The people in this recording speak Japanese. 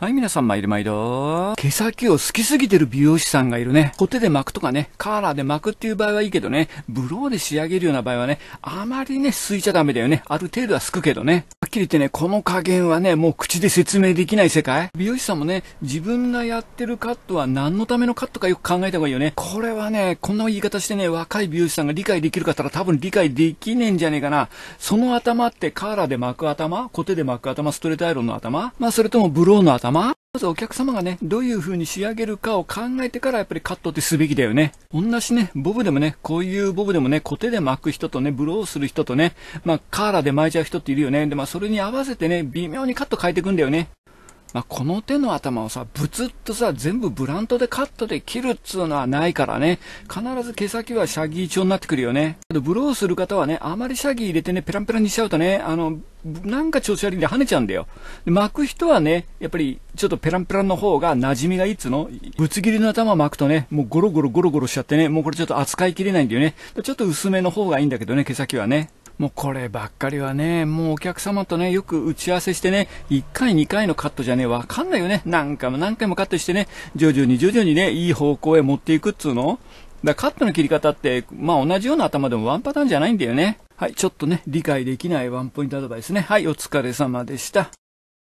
はい、皆さん、毎り、どー毛先を好きすぎてる美容師さんがいるね。コテで巻くとかね、カーラーで巻くっていう場合はいいけどね、ブローで仕上げるような場合はね、あまりね、すいちゃダメだよね。ある程度はすくけどね。はっきり言ってね、この加減はね、もう口で説明できない世界。美容師さんもね、自分がやってるカットは何のためのカットかよく考えた方がいいよね。これはね、こんな言い方してね、若い美容師さんが理解できるかったら多分理解できねえんじゃねえかな。その頭ってカーラーで巻く頭コテで巻く頭ストレートアイロンの頭まあ、それともブローの頭まずお客様がね、どういう風に仕上げるかを考えてからやっぱりカットってすべきだよね。同じね、ボブでもね、こういうボブでもね、コテで巻く人とね、ブローする人とね、まあカーラーで巻いちゃう人っているよね。で、まあそれに合わせてね、微妙にカット変えていくんだよね。まあ、この手の頭をさ、ブツッとさ、全部ブラントでカットで切るっつうのはないからね、必ず毛先はシャギー調になってくるよね。ブローする方はね、あまりシャギー入れてね、ペランペランにしちゃうとね、あの、なんか調子悪いんで跳ねちゃうんだよ。で巻く人はね、やっぱりちょっとペランペランの方が馴染みがいいっつの。ぶつ切りの頭巻くとね、もうゴロゴロゴロゴロしちゃってね、もうこれちょっと扱いきれないんだよね。ちょっと薄めの方がいいんだけどね、毛先はね。もうこればっかりはね、もうお客様とね、よく打ち合わせしてね、1回2回のカットじゃね、わかんないよね。何回も何回もカットしてね、徐々に徐々にね、いい方向へ持っていくっつうの。だカットの切り方って、まあ同じような頭でもワンパターンじゃないんだよね。はい、ちょっとね、理解できないワンポイントアドバイスね。はい、お疲れ様でした。